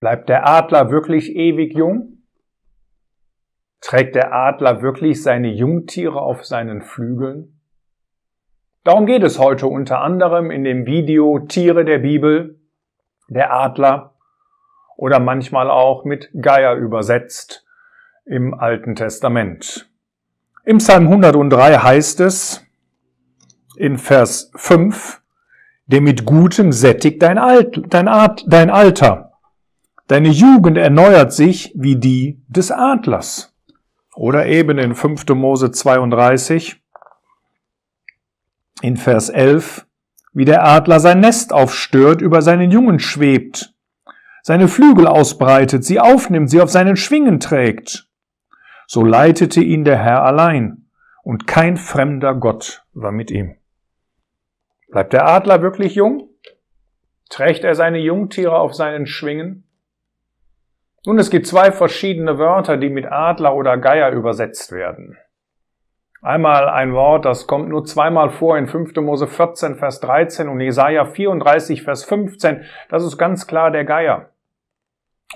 Bleibt der Adler wirklich ewig jung? Trägt der Adler wirklich seine Jungtiere auf seinen Flügeln? Darum geht es heute unter anderem in dem Video Tiere der Bibel, der Adler oder manchmal auch mit Geier übersetzt im Alten Testament. Im Psalm 103 heißt es in Vers 5, der mit Gutem sättigt dein, Alt, dein, Ad, dein Alter Deine Jugend erneuert sich wie die des Adlers. Oder eben in 5. Mose 32, in Vers 11, wie der Adler sein Nest aufstört, über seinen Jungen schwebt, seine Flügel ausbreitet, sie aufnimmt, sie auf seinen Schwingen trägt. So leitete ihn der Herr allein, und kein fremder Gott war mit ihm. Bleibt der Adler wirklich jung? Trägt er seine Jungtiere auf seinen Schwingen? Nun, es gibt zwei verschiedene Wörter, die mit Adler oder Geier übersetzt werden. Einmal ein Wort, das kommt nur zweimal vor in 5. Mose 14, Vers 13 und Jesaja 34, Vers 15. Das ist ganz klar der Geier.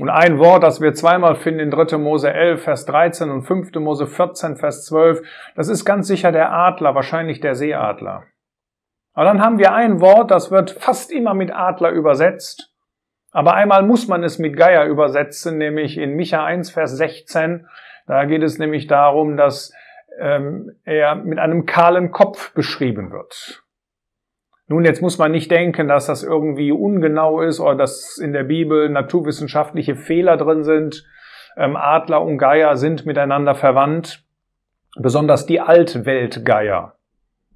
Und ein Wort, das wir zweimal finden in 3. Mose 11, Vers 13 und 5. Mose 14, Vers 12, das ist ganz sicher der Adler, wahrscheinlich der Seeadler. Aber dann haben wir ein Wort, das wird fast immer mit Adler übersetzt. Aber einmal muss man es mit Geier übersetzen, nämlich in Micha 1, Vers 16. Da geht es nämlich darum, dass ähm, er mit einem kahlen Kopf beschrieben wird. Nun, jetzt muss man nicht denken, dass das irgendwie ungenau ist oder dass in der Bibel naturwissenschaftliche Fehler drin sind. Ähm, Adler und Geier sind miteinander verwandt, besonders die Altweltgeier.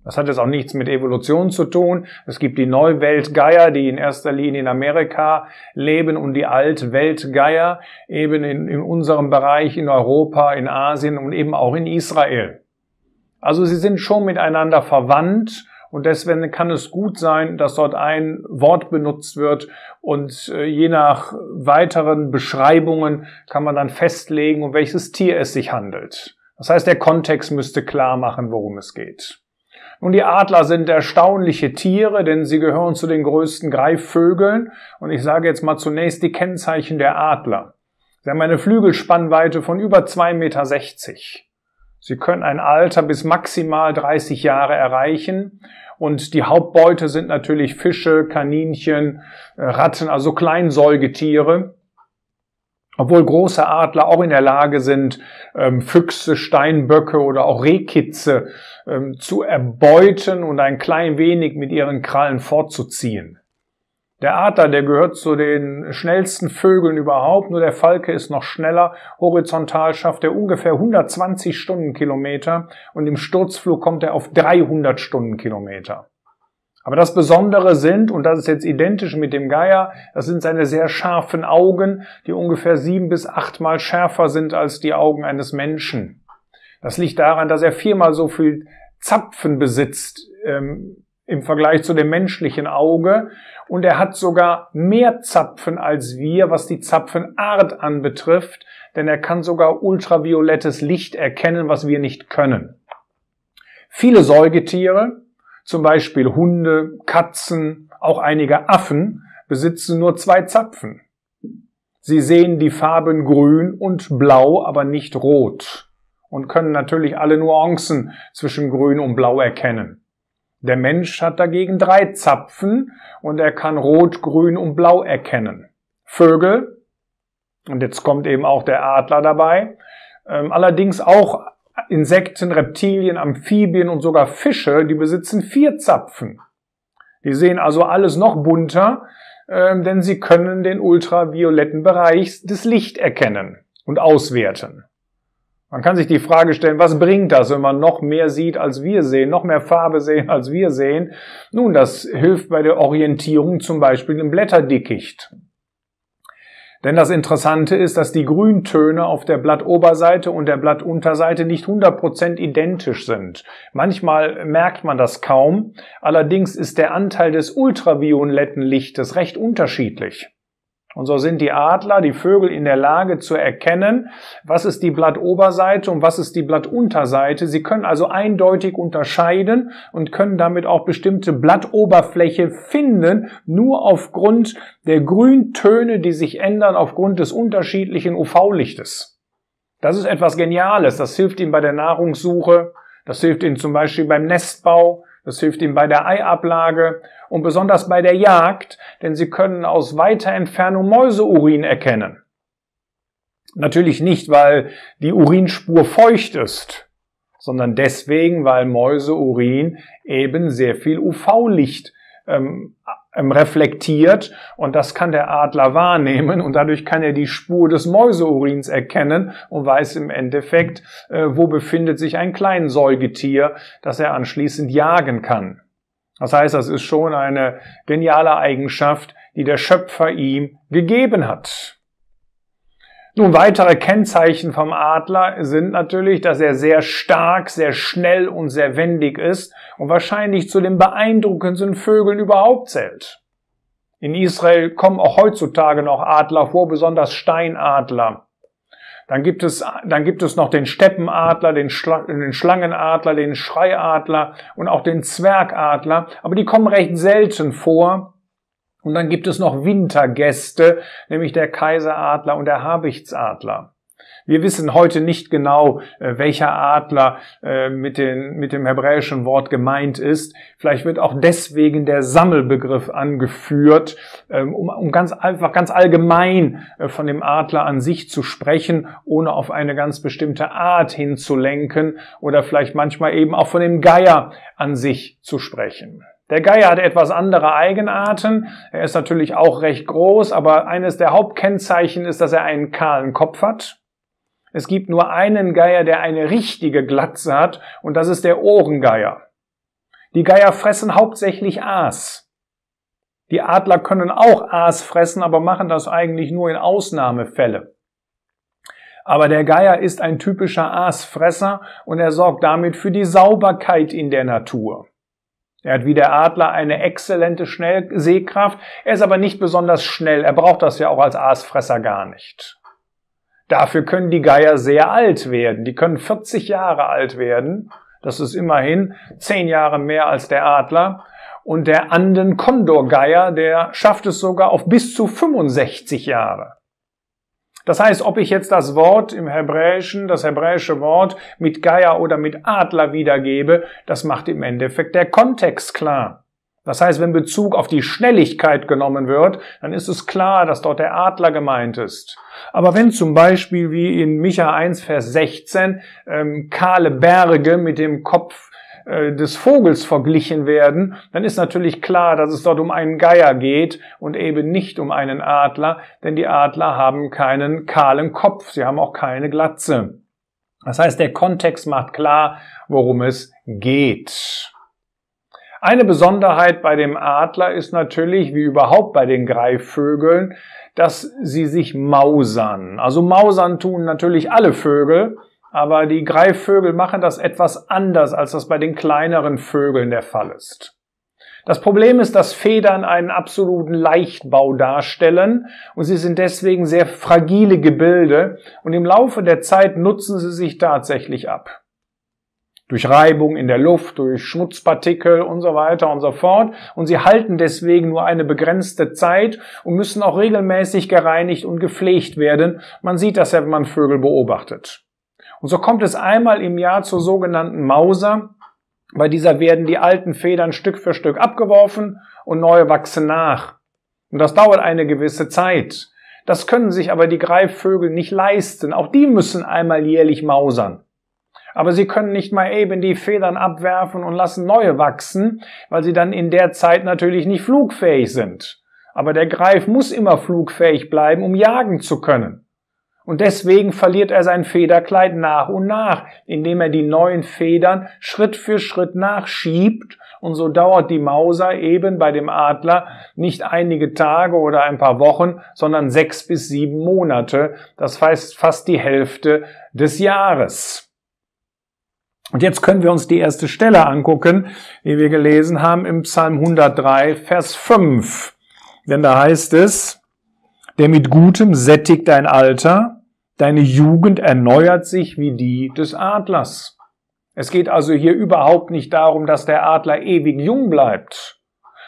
Das hat jetzt auch nichts mit Evolution zu tun. Es gibt die Neuweltgeier, die in erster Linie in Amerika leben und die Altweltgeier eben in, in unserem Bereich, in Europa, in Asien und eben auch in Israel. Also sie sind schon miteinander verwandt und deswegen kann es gut sein, dass dort ein Wort benutzt wird und äh, je nach weiteren Beschreibungen kann man dann festlegen, um welches Tier es sich handelt. Das heißt, der Kontext müsste klar machen, worum es geht. Und die Adler sind erstaunliche Tiere, denn sie gehören zu den größten Greifvögeln. Und ich sage jetzt mal zunächst die Kennzeichen der Adler. Sie haben eine Flügelspannweite von über 2,60 Meter. Sie können ein Alter bis maximal 30 Jahre erreichen. Und die Hauptbeute sind natürlich Fische, Kaninchen, äh, Ratten, also Kleinsäugetiere. Obwohl große Adler auch in der Lage sind, ähm, Füchse, Steinböcke oder auch Rehkitze ähm, zu erbeuten und ein klein wenig mit ihren Krallen fortzuziehen. Der Adler, der gehört zu den schnellsten Vögeln überhaupt, nur der Falke ist noch schneller. Horizontal schafft er ungefähr 120 Stundenkilometer und im Sturzflug kommt er auf 300 Stundenkilometer. Aber das Besondere sind, und das ist jetzt identisch mit dem Geier, das sind seine sehr scharfen Augen, die ungefähr sieben bis achtmal schärfer sind als die Augen eines Menschen. Das liegt daran, dass er viermal so viel Zapfen besitzt ähm, im Vergleich zu dem menschlichen Auge. Und er hat sogar mehr Zapfen als wir, was die Zapfenart anbetrifft, denn er kann sogar ultraviolettes Licht erkennen, was wir nicht können. Viele Säugetiere, zum Beispiel Hunde, Katzen, auch einige Affen, besitzen nur zwei Zapfen. Sie sehen die Farben grün und blau, aber nicht rot und können natürlich alle Nuancen zwischen Grün und Blau erkennen. Der Mensch hat dagegen drei Zapfen und er kann Rot, Grün und Blau erkennen. Vögel, und jetzt kommt eben auch der Adler dabei, ähm, allerdings auch Insekten, Reptilien, Amphibien und sogar Fische, die besitzen vier Zapfen. Die sehen also alles noch bunter, ähm, denn sie können den ultravioletten Bereich des Licht erkennen und auswerten. Man kann sich die Frage stellen, was bringt das, wenn man noch mehr sieht, als wir sehen, noch mehr Farbe sehen, als wir sehen? Nun, das hilft bei der Orientierung zum Beispiel im Blätterdickicht. Denn das Interessante ist, dass die Grüntöne auf der Blattoberseite und der Blattunterseite nicht 100% identisch sind. Manchmal merkt man das kaum, allerdings ist der Anteil des ultravioletten Lichtes recht unterschiedlich. Und so sind die Adler, die Vögel in der Lage zu erkennen, was ist die Blattoberseite und was ist die Blattunterseite. Sie können also eindeutig unterscheiden und können damit auch bestimmte Blattoberfläche finden, nur aufgrund der Grüntöne, die sich ändern aufgrund des unterschiedlichen UV-Lichtes. Das ist etwas Geniales. Das hilft ihnen bei der Nahrungssuche. Das hilft ihnen zum Beispiel beim Nestbau. Das hilft ihnen bei der Eiablage und besonders bei der Jagd, denn sie können aus weiter Entfernung Mäuseurin erkennen. Natürlich nicht, weil die Urinspur feucht ist, sondern deswegen, weil Mäuseurin eben sehr viel UV-Licht ähm, ähm, reflektiert und das kann der Adler wahrnehmen und dadurch kann er die Spur des Mäuseurins erkennen und weiß im Endeffekt, äh, wo befindet sich ein kleines Säugetier, das er anschließend jagen kann. Das heißt, das ist schon eine geniale Eigenschaft, die der Schöpfer ihm gegeben hat. Nun, weitere Kennzeichen vom Adler sind natürlich, dass er sehr stark, sehr schnell und sehr wendig ist und wahrscheinlich zu den beeindruckendsten Vögeln überhaupt zählt. In Israel kommen auch heutzutage noch Adler vor, besonders Steinadler. Dann gibt es, dann gibt es noch den Steppenadler, den, Schla den Schlangenadler, den Schreiadler und auch den Zwergadler. Aber die kommen recht selten vor. Und dann gibt es noch Wintergäste, nämlich der Kaiseradler und der Habichtsadler. Wir wissen heute nicht genau, äh, welcher Adler äh, mit, den, mit dem hebräischen Wort gemeint ist. Vielleicht wird auch deswegen der Sammelbegriff angeführt, ähm, um, um ganz einfach, ganz allgemein äh, von dem Adler an sich zu sprechen, ohne auf eine ganz bestimmte Art hinzulenken oder vielleicht manchmal eben auch von dem Geier an sich zu sprechen. Der Geier hat etwas andere Eigenarten. Er ist natürlich auch recht groß, aber eines der Hauptkennzeichen ist, dass er einen kahlen Kopf hat. Es gibt nur einen Geier, der eine richtige Glatze hat, und das ist der Ohrengeier. Die Geier fressen hauptsächlich Aas. Die Adler können auch Aas fressen, aber machen das eigentlich nur in Ausnahmefälle. Aber der Geier ist ein typischer Aasfresser und er sorgt damit für die Sauberkeit in der Natur. Er hat wie der Adler eine exzellente Schnellsehkraft. Er ist aber nicht besonders schnell. Er braucht das ja auch als Aasfresser gar nicht. Dafür können die Geier sehr alt werden. Die können 40 Jahre alt werden. Das ist immerhin 10 Jahre mehr als der Adler. Und der anden kondor geier der schafft es sogar auf bis zu 65 Jahre. Das heißt, ob ich jetzt das Wort im Hebräischen, das hebräische Wort mit Geier oder mit Adler wiedergebe, das macht im Endeffekt der Kontext klar. Das heißt, wenn Bezug auf die Schnelligkeit genommen wird, dann ist es klar, dass dort der Adler gemeint ist. Aber wenn zum Beispiel wie in Micha 1, Vers 16 ähm, kahle Berge mit dem Kopf äh, des Vogels verglichen werden, dann ist natürlich klar, dass es dort um einen Geier geht und eben nicht um einen Adler, denn die Adler haben keinen kahlen Kopf, sie haben auch keine Glatze. Das heißt, der Kontext macht klar, worum es geht. Eine Besonderheit bei dem Adler ist natürlich, wie überhaupt bei den Greifvögeln, dass sie sich mausern. Also mausern tun natürlich alle Vögel, aber die Greifvögel machen das etwas anders, als das bei den kleineren Vögeln der Fall ist. Das Problem ist, dass Federn einen absoluten Leichtbau darstellen und sie sind deswegen sehr fragile Gebilde und im Laufe der Zeit nutzen sie sich tatsächlich ab. Durch Reibung in der Luft, durch Schmutzpartikel und so weiter und so fort. Und sie halten deswegen nur eine begrenzte Zeit und müssen auch regelmäßig gereinigt und gepflegt werden. Man sieht das, ja, wenn man Vögel beobachtet. Und so kommt es einmal im Jahr zur sogenannten Mauser. Bei dieser werden die alten Federn Stück für Stück abgeworfen und neue wachsen nach. Und das dauert eine gewisse Zeit. Das können sich aber die Greifvögel nicht leisten. Auch die müssen einmal jährlich mausern. Aber sie können nicht mal eben die Federn abwerfen und lassen neue wachsen, weil sie dann in der Zeit natürlich nicht flugfähig sind. Aber der Greif muss immer flugfähig bleiben, um jagen zu können. Und deswegen verliert er sein Federkleid nach und nach, indem er die neuen Federn Schritt für Schritt nachschiebt. Und so dauert die Mauser eben bei dem Adler nicht einige Tage oder ein paar Wochen, sondern sechs bis sieben Monate. Das heißt fast die Hälfte des Jahres. Und jetzt können wir uns die erste Stelle angucken, die wir gelesen haben im Psalm 103, Vers 5. Denn da heißt es, der mit Gutem sättigt dein Alter, deine Jugend erneuert sich wie die des Adlers. Es geht also hier überhaupt nicht darum, dass der Adler ewig jung bleibt,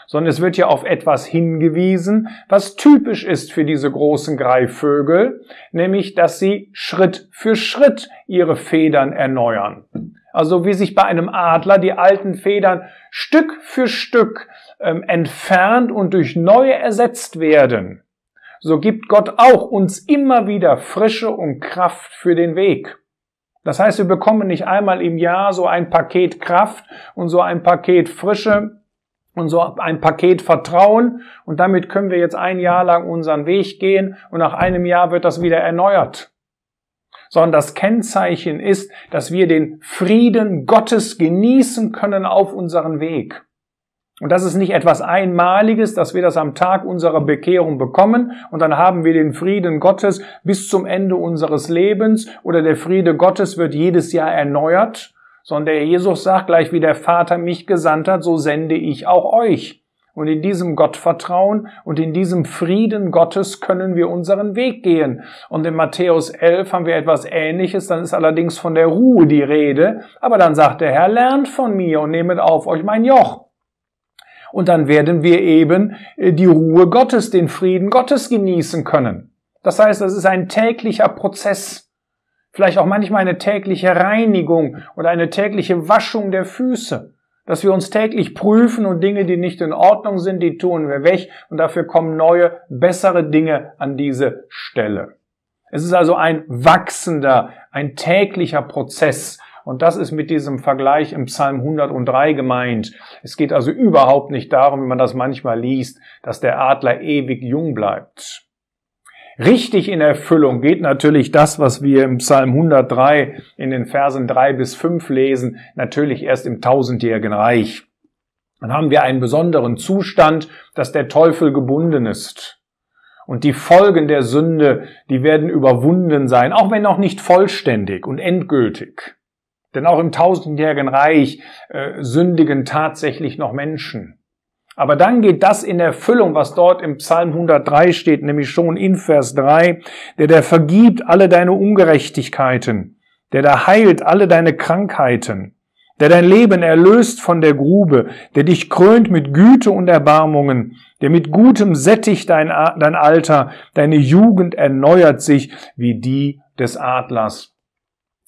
sondern es wird ja auf etwas hingewiesen, was typisch ist für diese großen Greifvögel, nämlich dass sie Schritt für Schritt ihre Federn erneuern. Also wie sich bei einem Adler die alten Federn Stück für Stück ähm, entfernt und durch neue ersetzt werden so gibt Gott auch uns immer wieder Frische und Kraft für den Weg. Das heißt, wir bekommen nicht einmal im Jahr so ein Paket Kraft und so ein Paket Frische und so ein Paket Vertrauen und damit können wir jetzt ein Jahr lang unseren Weg gehen und nach einem Jahr wird das wieder erneuert. Sondern das Kennzeichen ist, dass wir den Frieden Gottes genießen können auf unseren Weg. Und das ist nicht etwas Einmaliges, dass wir das am Tag unserer Bekehrung bekommen und dann haben wir den Frieden Gottes bis zum Ende unseres Lebens oder der Friede Gottes wird jedes Jahr erneuert, sondern der Jesus sagt, gleich wie der Vater mich gesandt hat, so sende ich auch euch. Und in diesem Gottvertrauen und in diesem Frieden Gottes können wir unseren Weg gehen. Und in Matthäus 11 haben wir etwas Ähnliches, dann ist allerdings von der Ruhe die Rede, aber dann sagt der Herr, lernt von mir und nehmet auf euch mein Joch. Und dann werden wir eben äh, die Ruhe Gottes, den Frieden Gottes genießen können. Das heißt, das ist ein täglicher Prozess. Vielleicht auch manchmal eine tägliche Reinigung oder eine tägliche Waschung der Füße. Dass wir uns täglich prüfen und Dinge, die nicht in Ordnung sind, die tun wir weg und dafür kommen neue, bessere Dinge an diese Stelle. Es ist also ein wachsender, ein täglicher Prozess und das ist mit diesem Vergleich im Psalm 103 gemeint. Es geht also überhaupt nicht darum, wie man das manchmal liest, dass der Adler ewig jung bleibt. Richtig in Erfüllung geht natürlich das, was wir im Psalm 103 in den Versen 3 bis 5 lesen, natürlich erst im tausendjährigen Reich. Dann haben wir einen besonderen Zustand, dass der Teufel gebunden ist. Und die Folgen der Sünde, die werden überwunden sein, auch wenn noch nicht vollständig und endgültig. Denn auch im tausendjährigen Reich äh, sündigen tatsächlich noch Menschen. Aber dann geht das in Erfüllung, was dort im Psalm 103 steht, nämlich schon in Vers 3, der der vergibt alle deine Ungerechtigkeiten, der da heilt alle deine Krankheiten, der dein Leben erlöst von der Grube, der dich krönt mit Güte und Erbarmungen, der mit gutem sättigt dein, dein Alter, deine Jugend erneuert sich wie die des Adlers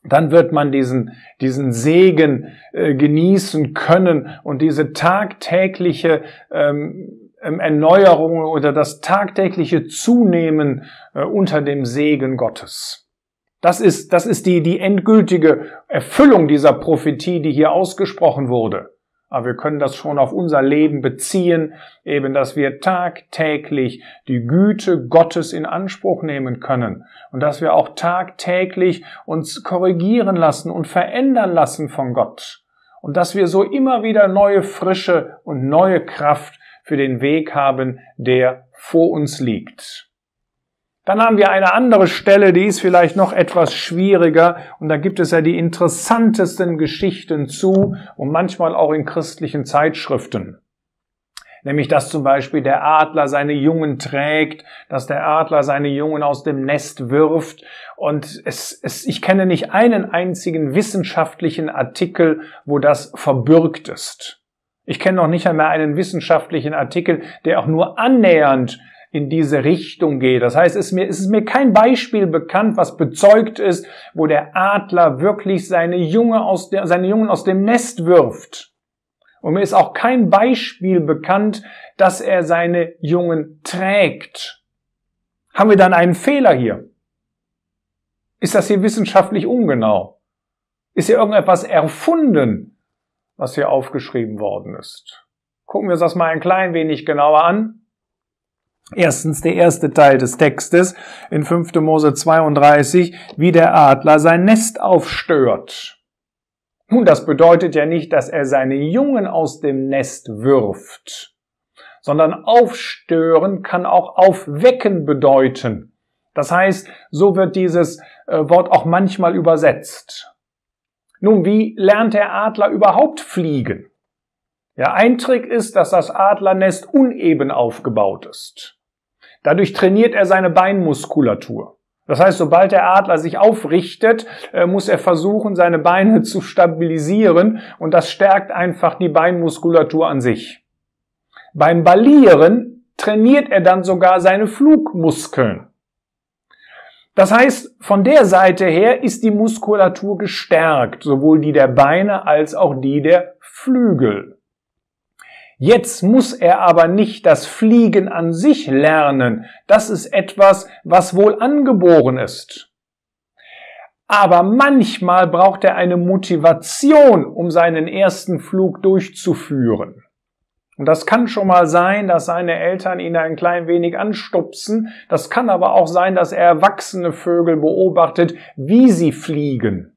dann wird man diesen, diesen Segen äh, genießen können und diese tagtägliche ähm, ähm, Erneuerung oder das tagtägliche Zunehmen äh, unter dem Segen Gottes. Das ist, das ist die, die endgültige Erfüllung dieser Prophetie, die hier ausgesprochen wurde. Aber wir können das schon auf unser Leben beziehen, eben dass wir tagtäglich die Güte Gottes in Anspruch nehmen können und dass wir auch tagtäglich uns korrigieren lassen und verändern lassen von Gott und dass wir so immer wieder neue Frische und neue Kraft für den Weg haben, der vor uns liegt. Dann haben wir eine andere Stelle, die ist vielleicht noch etwas schwieriger und da gibt es ja die interessantesten Geschichten zu und manchmal auch in christlichen Zeitschriften. Nämlich, dass zum Beispiel der Adler seine Jungen trägt, dass der Adler seine Jungen aus dem Nest wirft. Und es, es, ich kenne nicht einen einzigen wissenschaftlichen Artikel, wo das verbürgt ist. Ich kenne noch nicht einmal einen wissenschaftlichen Artikel, der auch nur annähernd in diese Richtung geht. Das heißt, es ist mir, es ist mir kein Beispiel bekannt, was bezeugt ist, wo der Adler wirklich seine, Junge aus der, seine Jungen aus dem Nest wirft. Und mir ist auch kein Beispiel bekannt, dass er seine Jungen trägt. Haben wir dann einen Fehler hier? Ist das hier wissenschaftlich ungenau? Ist hier irgendetwas erfunden, was hier aufgeschrieben worden ist? Gucken wir uns das mal ein klein wenig genauer an. Erstens der erste Teil des Textes in 5. Mose 32, wie der Adler sein Nest aufstört. Nun, das bedeutet ja nicht, dass er seine Jungen aus dem Nest wirft, sondern aufstören kann auch aufwecken bedeuten. Das heißt, so wird dieses äh, Wort auch manchmal übersetzt. Nun, wie lernt der Adler überhaupt fliegen? Ja, ein Trick ist, dass das Adlernest uneben aufgebaut ist. Dadurch trainiert er seine Beinmuskulatur. Das heißt, sobald der Adler sich aufrichtet, äh, muss er versuchen, seine Beine zu stabilisieren und das stärkt einfach die Beinmuskulatur an sich. Beim Ballieren trainiert er dann sogar seine Flugmuskeln. Das heißt, von der Seite her ist die Muskulatur gestärkt, sowohl die der Beine als auch die der Flügel. Jetzt muss er aber nicht das Fliegen an sich lernen. Das ist etwas, was wohl angeboren ist. Aber manchmal braucht er eine Motivation, um seinen ersten Flug durchzuführen. Und das kann schon mal sein, dass seine Eltern ihn ein klein wenig anstupsen. Das kann aber auch sein, dass er erwachsene Vögel beobachtet, wie sie fliegen.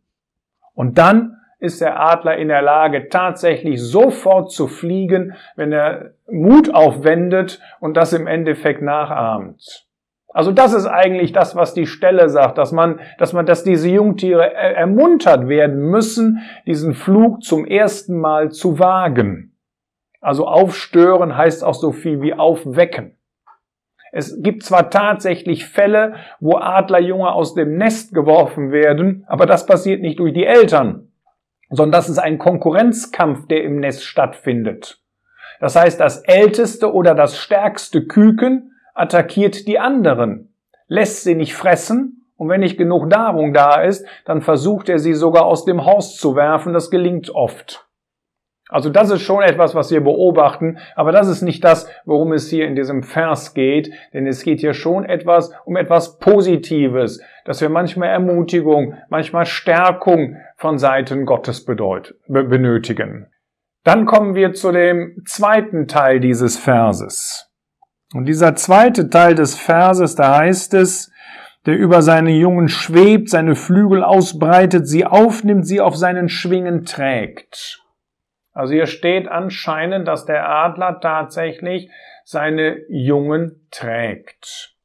Und dann ist der Adler in der Lage, tatsächlich sofort zu fliegen, wenn er Mut aufwendet und das im Endeffekt nachahmt. Also das ist eigentlich das, was die Stelle sagt, dass man, dass man, dass diese Jungtiere ermuntert werden müssen, diesen Flug zum ersten Mal zu wagen. Also aufstören heißt auch so viel wie aufwecken. Es gibt zwar tatsächlich Fälle, wo Adlerjunge aus dem Nest geworfen werden, aber das passiert nicht durch die Eltern, sondern das ist ein Konkurrenzkampf, der im Nest stattfindet. Das heißt, das älteste oder das stärkste Küken attackiert die anderen, lässt sie nicht fressen und wenn nicht genug Nahrung da ist, dann versucht er sie sogar aus dem Haus zu werfen, das gelingt oft. Also das ist schon etwas, was wir beobachten, aber das ist nicht das, worum es hier in diesem Vers geht, denn es geht hier schon etwas um etwas Positives, dass wir manchmal Ermutigung, manchmal Stärkung, von Seiten Gottes bedeut, benötigen. Dann kommen wir zu dem zweiten Teil dieses Verses. Und dieser zweite Teil des Verses, da heißt es, der über seine Jungen schwebt, seine Flügel ausbreitet, sie aufnimmt, sie auf seinen Schwingen trägt. Also hier steht anscheinend, dass der Adler tatsächlich seine Jungen trägt.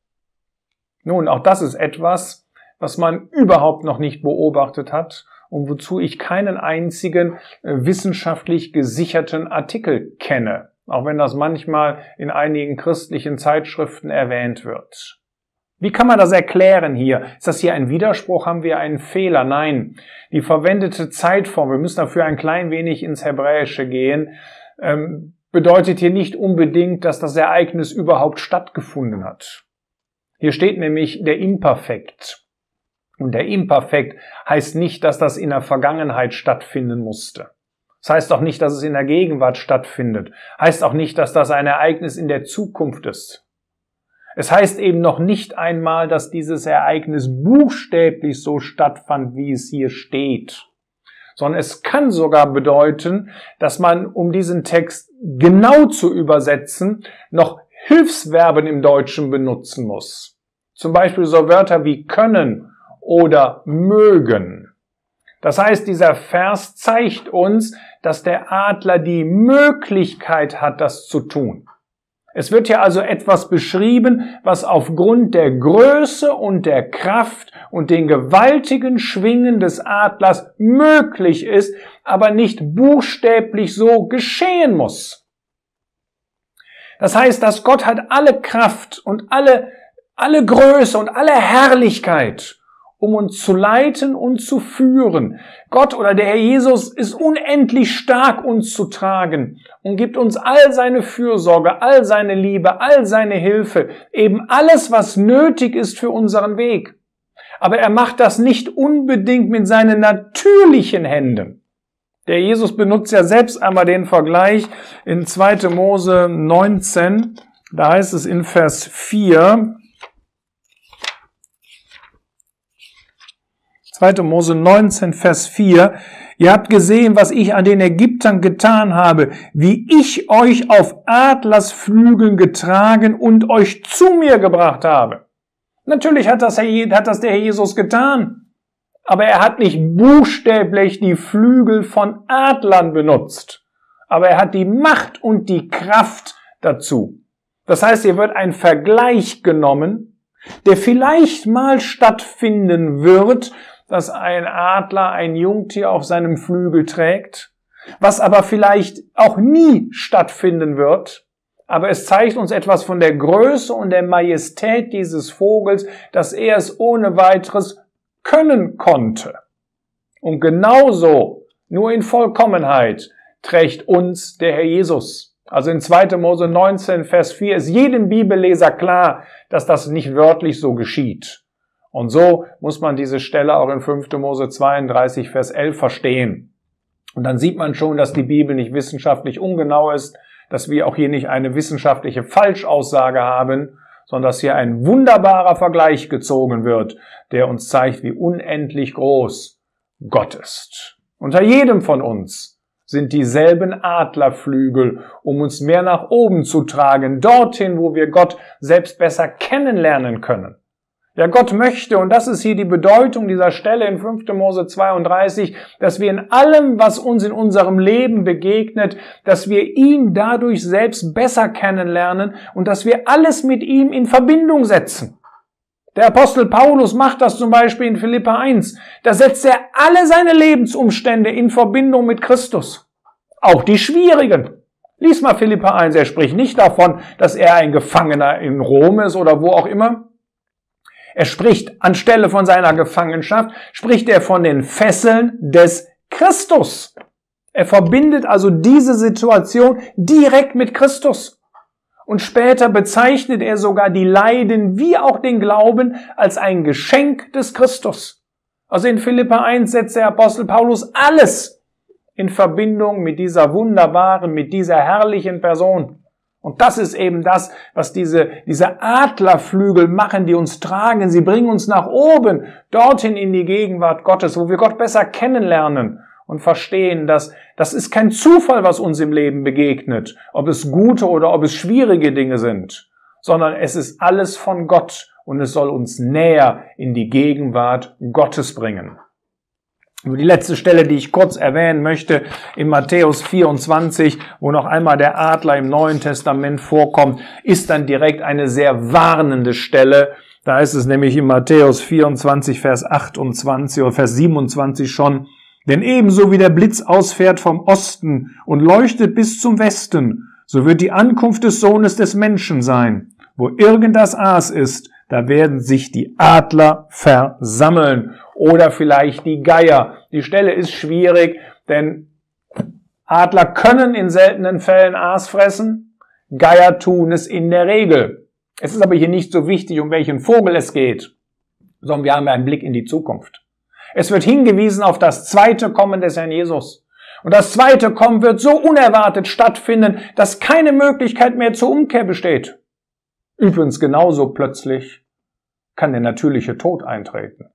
Nun, auch das ist etwas, was man überhaupt noch nicht beobachtet hat und wozu ich keinen einzigen äh, wissenschaftlich gesicherten Artikel kenne, auch wenn das manchmal in einigen christlichen Zeitschriften erwähnt wird. Wie kann man das erklären hier? Ist das hier ein Widerspruch? Haben wir einen Fehler? Nein. Die verwendete Zeitform, wir müssen dafür ein klein wenig ins Hebräische gehen, ähm, bedeutet hier nicht unbedingt, dass das Ereignis überhaupt stattgefunden hat. Hier steht nämlich der Imperfekt. Und der Imperfekt heißt nicht, dass das in der Vergangenheit stattfinden musste. Das heißt auch nicht, dass es in der Gegenwart stattfindet. Heißt auch nicht, dass das ein Ereignis in der Zukunft ist. Es heißt eben noch nicht einmal, dass dieses Ereignis buchstäblich so stattfand, wie es hier steht. Sondern es kann sogar bedeuten, dass man, um diesen Text genau zu übersetzen, noch Hilfsverben im Deutschen benutzen muss. Zum Beispiel so Wörter wie können oder mögen. Das heißt, dieser Vers zeigt uns, dass der Adler die Möglichkeit hat, das zu tun. Es wird hier also etwas beschrieben, was aufgrund der Größe und der Kraft und den gewaltigen Schwingen des Adlers möglich ist, aber nicht buchstäblich so geschehen muss. Das heißt, dass Gott hat alle Kraft und alle, alle Größe und alle Herrlichkeit um uns zu leiten und zu führen. Gott oder der Herr Jesus ist unendlich stark, uns zu tragen und gibt uns all seine Fürsorge, all seine Liebe, all seine Hilfe, eben alles, was nötig ist für unseren Weg. Aber er macht das nicht unbedingt mit seinen natürlichen Händen. Der Jesus benutzt ja selbst einmal den Vergleich in 2. Mose 19, da heißt es in Vers 4, 2. Mose 19, Vers 4. Ihr habt gesehen, was ich an den Ägyptern getan habe, wie ich euch auf Adlersflügeln getragen und euch zu mir gebracht habe. Natürlich hat das, hat das der Herr Jesus getan, aber er hat nicht buchstäblich die Flügel von Adlern benutzt, aber er hat die Macht und die Kraft dazu. Das heißt, hier wird ein Vergleich genommen, der vielleicht mal stattfinden wird, das ein Adler, ein Jungtier auf seinem Flügel trägt, was aber vielleicht auch nie stattfinden wird. Aber es zeigt uns etwas von der Größe und der Majestät dieses Vogels, dass er es ohne weiteres können konnte. Und genauso, nur in Vollkommenheit, trägt uns der Herr Jesus. Also in 2. Mose 19, Vers 4 ist jedem Bibelleser klar, dass das nicht wörtlich so geschieht. Und so muss man diese Stelle auch in 5. Mose 32, Vers 11 verstehen. Und dann sieht man schon, dass die Bibel nicht wissenschaftlich ungenau ist, dass wir auch hier nicht eine wissenschaftliche Falschaussage haben, sondern dass hier ein wunderbarer Vergleich gezogen wird, der uns zeigt, wie unendlich groß Gott ist. Unter jedem von uns sind dieselben Adlerflügel, um uns mehr nach oben zu tragen, dorthin, wo wir Gott selbst besser kennenlernen können. Ja, Gott möchte, und das ist hier die Bedeutung dieser Stelle in 5. Mose 32, dass wir in allem, was uns in unserem Leben begegnet, dass wir ihn dadurch selbst besser kennenlernen und dass wir alles mit ihm in Verbindung setzen. Der Apostel Paulus macht das zum Beispiel in Philippa 1. Da setzt er alle seine Lebensumstände in Verbindung mit Christus. Auch die schwierigen. Lies mal Philippa 1. Er spricht nicht davon, dass er ein Gefangener in Rom ist oder wo auch immer er spricht anstelle von seiner Gefangenschaft, spricht er von den Fesseln des Christus. Er verbindet also diese Situation direkt mit Christus. Und später bezeichnet er sogar die Leiden wie auch den Glauben als ein Geschenk des Christus. Also in Philippa 1 setzt der Apostel Paulus alles in Verbindung mit dieser wunderbaren, mit dieser herrlichen Person. Und das ist eben das, was diese, diese Adlerflügel machen, die uns tragen. Sie bringen uns nach oben, dorthin in die Gegenwart Gottes, wo wir Gott besser kennenlernen und verstehen, dass das ist kein Zufall, was uns im Leben begegnet, ob es gute oder ob es schwierige Dinge sind, sondern es ist alles von Gott und es soll uns näher in die Gegenwart Gottes bringen. Über die letzte Stelle, die ich kurz erwähnen möchte, in Matthäus 24, wo noch einmal der Adler im Neuen Testament vorkommt, ist dann direkt eine sehr warnende Stelle. Da ist es nämlich in Matthäus 24, Vers 28 oder Vers 27 schon, denn ebenso wie der Blitz ausfährt vom Osten und leuchtet bis zum Westen, so wird die Ankunft des Sohnes des Menschen sein. Wo irgend das Aas ist, da werden sich die Adler versammeln oder vielleicht die Geier. Die Stelle ist schwierig, denn Adler können in seltenen Fällen Aas fressen, Geier tun es in der Regel. Es ist aber hier nicht so wichtig, um welchen Vogel es geht, sondern wir haben einen Blick in die Zukunft. Es wird hingewiesen auf das zweite Kommen des Herrn Jesus. Und das zweite Kommen wird so unerwartet stattfinden, dass keine Möglichkeit mehr zur Umkehr besteht. Übrigens genauso plötzlich kann der natürliche Tod eintreten.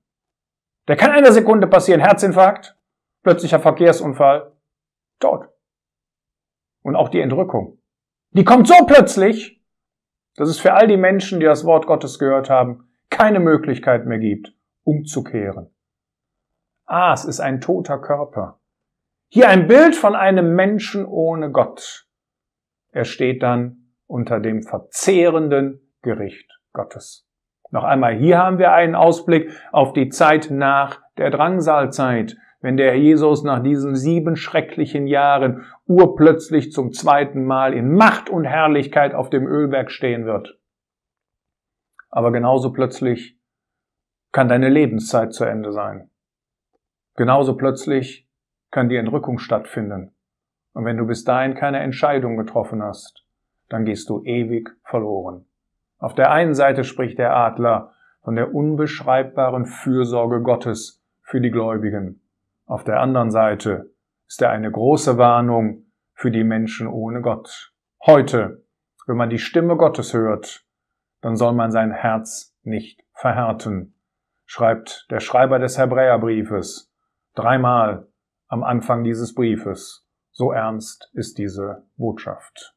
Der kann in Sekunde passieren. Herzinfarkt, plötzlicher Verkehrsunfall, tot. Und auch die Entrückung. Die kommt so plötzlich, dass es für all die Menschen, die das Wort Gottes gehört haben, keine Möglichkeit mehr gibt, umzukehren. Ah, es ist ein toter Körper. Hier ein Bild von einem Menschen ohne Gott. Er steht dann unter dem verzehrenden Gericht Gottes. Noch einmal, hier haben wir einen Ausblick auf die Zeit nach der Drangsalzeit. Wenn der Jesus nach diesen sieben schrecklichen Jahren urplötzlich zum zweiten Mal in Macht und Herrlichkeit auf dem Ölberg stehen wird. Aber genauso plötzlich kann deine Lebenszeit zu Ende sein. Genauso plötzlich kann die Entrückung stattfinden. Und wenn du bis dahin keine Entscheidung getroffen hast, dann gehst du ewig verloren. Auf der einen Seite spricht der Adler von der unbeschreibbaren Fürsorge Gottes für die Gläubigen. Auf der anderen Seite ist er eine große Warnung für die Menschen ohne Gott. Heute, wenn man die Stimme Gottes hört, dann soll man sein Herz nicht verhärten, schreibt der Schreiber des Hebräerbriefes dreimal am Anfang dieses Briefes. So ernst ist diese Botschaft.